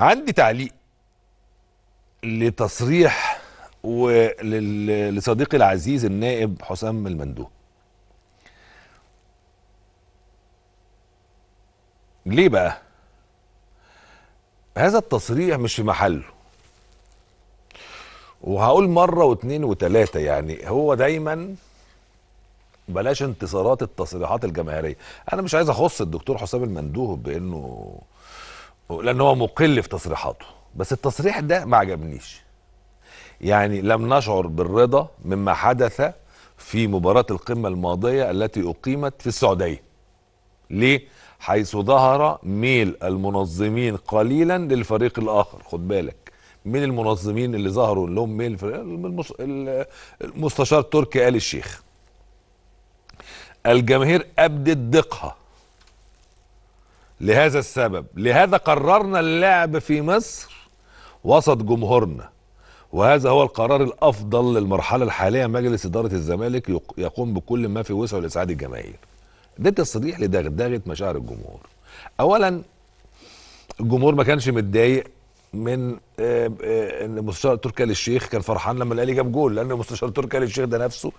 عندي تعليق لتصريح ولصديقي العزيز النائب حسام المندوب ليه بقى هذا التصريح مش في محله وهقول مره واتنين وتلاته يعني هو دايما بلاش انتصارات التصريحات الجماهيريه انا مش عايز اخص الدكتور حسام المندوب بانه لان هو مقل في تصريحاته بس التصريح ده ما عجبنيش يعني لم نشعر بالرضا مما حدث في مباراة القمة الماضية التي أقيمت في السعودية ليه؟ حيث ظهر ميل المنظمين قليلا للفريق الآخر خد بالك من المنظمين اللي ظهروا لهم ميل المستشار تركي آل الشيخ الجماهير أبدت دقها لهذا السبب لهذا قررنا اللعب في مصر وسط جمهورنا وهذا هو القرار الافضل للمرحله الحاليه مجلس اداره الزمالك يقوم بكل ما في وسعه لاسعاد الجماهير ده تصريح لدغدغه مشاعر الجمهور اولا الجمهور ما كانش متضايق من آه، آه، ان مستشار تركي آل الشيخ كان فرحان لما الاهلي جاب جول لان مستشار تركي آل الشيخ ده نفسه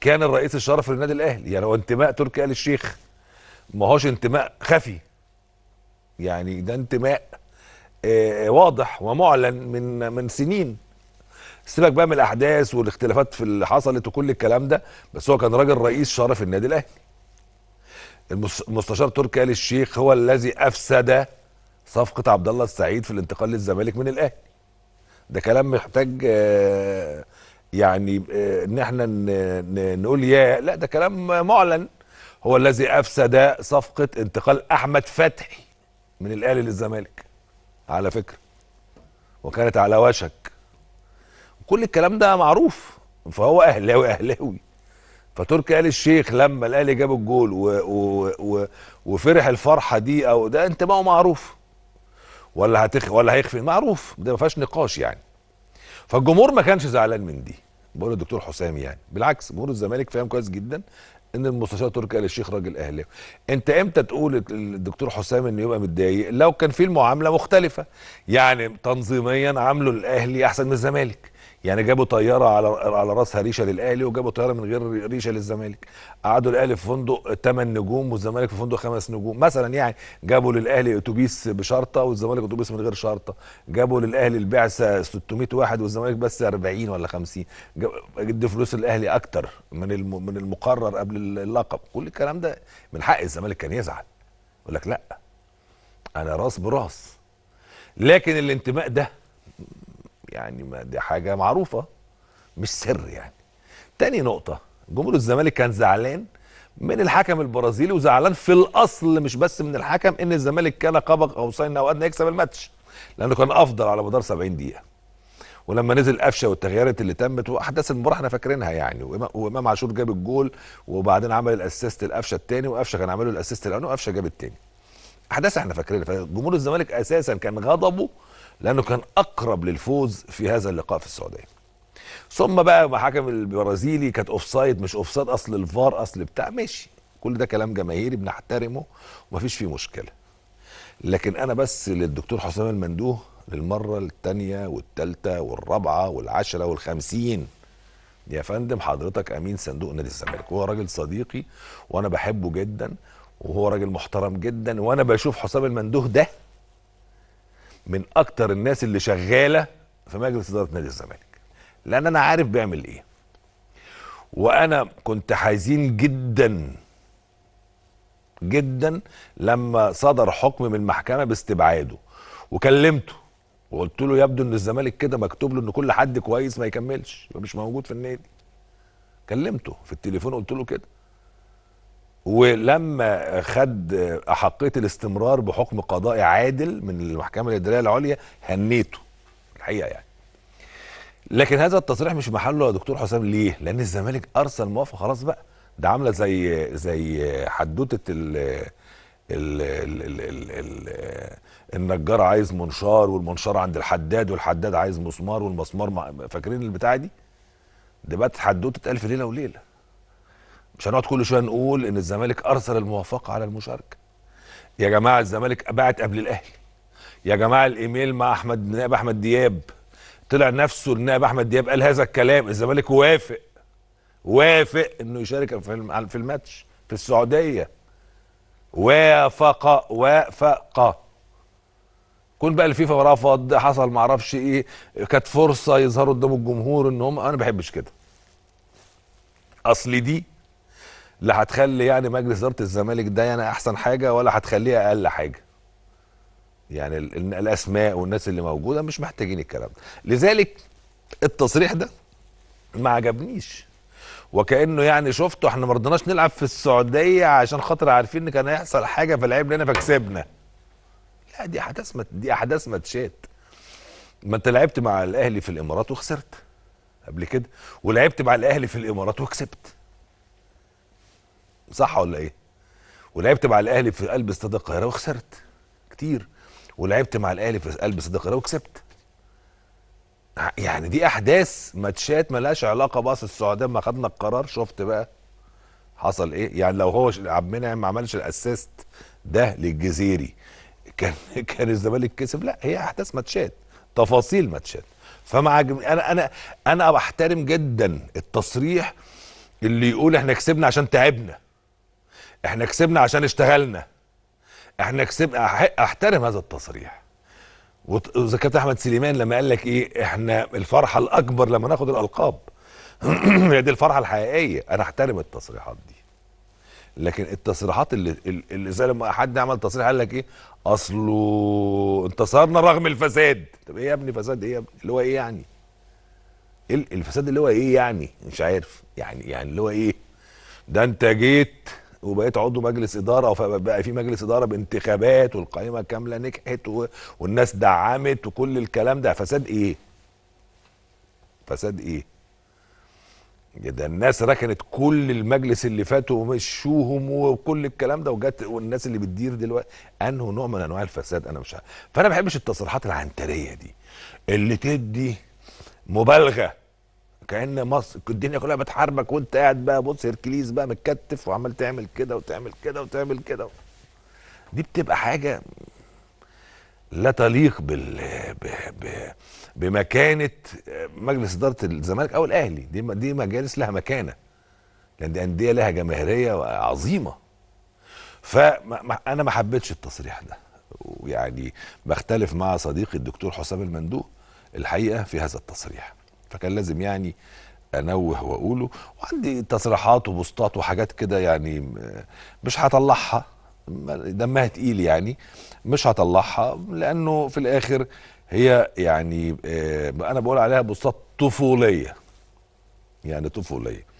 كان الرئيس الشرف للنادي الاهلي يعني هو انتماء تركي آل الشيخ ما هوش انتماء خفي يعني ده انتماء آه، آه، واضح ومعلن من من سنين سيبك بقى من الاحداث والاختلافات في اللي حصلت وكل الكلام ده بس هو كان راجل رئيس شرف النادي الاهلي المستشار تركي آل الشيخ هو الذي افسد صفقه عبد الله السعيد في الانتقال للزمالك من الاهلي ده كلام محتاج آه، يعني ان احنا نقول يا لا ده كلام معلن هو الذي افسد صفقه انتقال احمد فتحي من الاهلي للزمالك على فكره وكانت على وشك كل الكلام ده معروف فهو اهلاوي اهلاوي فتركي آل الشيخ لما الاهلي جاب الجول و... و... و... وفرح الفرحه دي او ده انتمائه معروف ولا هتخ ولا هيخفي معروف ده ما فيهاش نقاش يعني فالجمهور ما كانش زعلان من دي بقول الدكتور حسام يعني بالعكس جمهور الزمالك فاهم كويس جدا ان المستشار تركي آل الشيخ راجل اهلاوي انت امتى تقول الدكتور حسام انه يبقى متضايق لو كان في المعامله مختلفه يعني تنظيميا عامله الاهلي احسن من الزمالك يعني جابوا طياره على على راسها ريشه للاهلي وجابوا طياره من غير ريشه للزمالك قعدوا الاهلي في فندق 8 نجوم والزمالك في فندق 5 نجوم مثلا يعني جابوا للاهلي اتوبيس بشرطه والزمالك اتوبيس من غير شرطه جابوا للاهلي البعثه 600 واحد والزمالك بس 40 ولا 50 ادي فلوس الاهلي اكتر من من المقرر قبل اللقب كل الكلام ده من حق الزمالك كان يزعل يقول لك لا انا راس براس لكن الانتماء ده يعني ما دي حاجه معروفه مش سر يعني تاني نقطه جمهور الزمالك كان زعلان من الحكم البرازيلي وزعلان في الاصل مش بس من الحكم ان الزمالك كان أو قوسين او ادنى يكسب الماتش لانه كان افضل على مدار 70 دقيقه ولما نزل قفشه والتغييرات اللي تمت واحداث المباراه احنا فاكرينها يعني وامام عاشور جاب الجول وبعدين عمل الاسيست لقفشه الثاني وقفشه كان عامله الاسيست الاولاني وقفشه جاب الثاني احداث احنا فاكرينها فجمهور الزمالك اساسا كان غضبه لانه كان اقرب للفوز في هذا اللقاء في السعوديه ثم بقى حكم البرازيلي كانت اوف سايد مش اوف سايد اصل الفار اصل بتاع ماشي كل ده كلام جماهيري بنحترمه ومفيش فيه مشكله لكن انا بس للدكتور حسام المندوه للمره الثانيه والثالثه والرابعه والعشره والخمسين يا فندم حضرتك امين صندوق نادي الزمالك وهو راجل صديقي وانا بحبه جدا وهو راجل محترم جدا وانا بشوف حسام المندوه ده من اكتر الناس اللي شغاله في مجلس اداره نادي الزمالك لان انا عارف بيعمل ايه وانا كنت حزين جدا جدا لما صدر حكم من المحكمه باستبعاده وكلمته وقلت له يبدو ان الزمالك كده مكتوب له ان كل حد كويس ما يكملش يبقى مش موجود في النادي كلمته في التليفون قلت له كده ولما خد احقيه الاستمرار بحكم قضائي عادل من المحكمه الاداريه العليا هنيته الحقيقه يعني لكن هذا التصريح مش محله يا دكتور حسام ليه لان الزمالك ارسل موافقه خلاص بقى ده عامله زي زي حدوته ال ال ال النجار عايز منشار والمنشار عند الحداد والحداد عايز مسمار والمسمار فاكرين البتاعه دي؟ ده بقت حدوته الف ليله وليله مش هنقعد كل شويه نقول ان الزمالك ارسل الموافقه على المشاركه يا جماعه الزمالك بعت قبل الاهلي يا جماعه الايميل مع احمد النائب احمد دياب طلع نفسه النائب احمد دياب قال هذا الكلام الزمالك وافق وافق انه يشارك في الماتش في السعوديه وافق وافق كون بقى الفيفا رفض حصل معرفش ايه كانت فرصه يظهروا قدام الجمهور ان هم انا ما بحبش كده اصل دي لا هتخلي يعني مجلس اداره الزمالك ده يعني احسن حاجه ولا هتخليه اقل حاجه يعني الاسماء والناس اللي موجوده مش محتاجين الكلام ده لذلك التصريح ده ما عجبنيش وكانه يعني شفته احنا ما رضيناش نلعب في السعوديه عشان خاطر عارفين ان كان هيحصل حاجه فلعبنا هنا فكسبنا لا دي احداث ما دي احداث ما تشات ما انت لعبت مع الاهلي في الامارات وخسرت قبل كده ولعبت مع الاهلي في الامارات وكسبت صح ولا ايه ولعبت مع الاهلي في قلب استاد القاهره وخسرت كتير ولعبت مع الاهلي في قلب استاد القاهره وكسبت يعني دي احداث ماتشات ملهاش علاقه باص السعوديه ما خدنا القرار شفت بقى حصل ايه يعني لو هو عبد المنعم ما عملش الاسيست ده للجزيري كان كان الزمالك كسب لا هي احداث ماتشات تفاصيل ماتشات فمع انا انا انا بحترم جدا التصريح اللي يقول احنا كسبنا عشان تعبنا احنا كسبنا عشان اشتغلنا احنا كسبنا احترم هذا التصريح وزي كابتن احمد سليمان لما قال لك ايه احنا الفرحه الاكبر لما ناخد الالقاب هي دي الفرحه الحقيقيه انا احترم التصريحات دي لكن التصريحات اللي اللي زي لما حد عمل تصريح قال لك ايه اصله انتصرنا رغم الفساد طب ايه يا ابني فساد ايه يا ابني اللي هو ايه يعني إيه الفساد اللي هو ايه يعني مش عارف يعني يعني اللي هو ايه ده انت جيت وبقيت عضو مجلس اداره فبقى في مجلس اداره بانتخابات والقائمه كامله نجحت و... والناس دعمت وكل الكلام ده فساد ايه؟ فساد ايه؟ ده الناس ركنت كل المجلس اللي فات ومشوهم وكل الكلام ده وجت والناس اللي بتدير دلوقتي انه نوع من انواع الفساد انا مش عارف فانا ما بحبش التصريحات العنتريه دي اللي تدي مبالغه كان مصر الدنيا كلها بتحاربك وانت قاعد بقى بص هركليز بقى متكتف وعمال تعمل كده وتعمل كده وتعمل كده دي بتبقى حاجه لا تليق بال ب... ب... بمكانه مجلس اداره الزمالك او الاهلي دي دي مجالس لها مكانه لان دي انديه لها جماهيريه عظيمه فانا ما حبيتش التصريح ده ويعني بختلف مع صديقي الدكتور حسام المندوق الحقيقه في هذا التصريح فكان لازم يعني انوه واقوله وعندي تصريحات وبوستات وحاجات كده يعني آه، مش هطلعها دمها تقيل يعني مش هطلعها لانه في الاخر هي يعني آه، انا بقول عليها بوستات طفوليه يعني طفوليه